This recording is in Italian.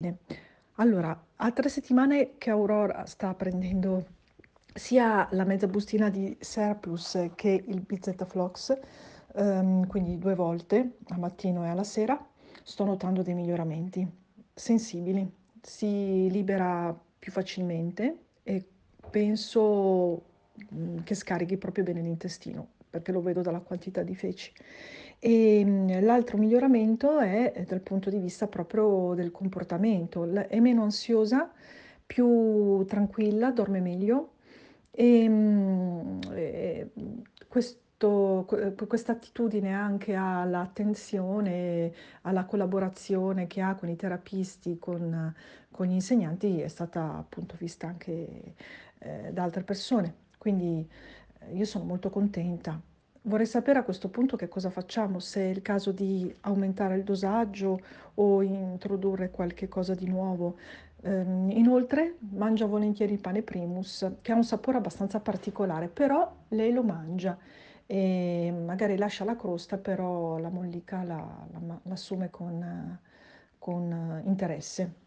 Bene. Allora, a 3 settimane che Aurora sta prendendo sia la mezza bustina di Serplus che il BZ Flox, ehm, quindi due volte, al mattino e alla sera, sto notando dei miglioramenti sensibili. Si libera più facilmente e penso che scarichi proprio bene l'intestino, perché lo vedo dalla quantità di feci. E ehm, l'altro miglioramento è eh, dal punto di vista proprio del comportamento, è meno ansiosa, più tranquilla, dorme meglio ehm, eh, e, questa attitudine anche all'attenzione, alla collaborazione che ha con i terapisti, con, con gli insegnanti è stata appunto vista anche eh, da altre persone. Quindi eh, io sono molto contenta. Vorrei sapere a questo punto che cosa facciamo, se è il caso di aumentare il dosaggio o introdurre qualche cosa di nuovo. Ehm, inoltre mangia volentieri il pane primus, che ha un sapore abbastanza particolare, però lei lo mangia e magari lascia la crosta, però la mollica la, la, l'assume con, con interesse.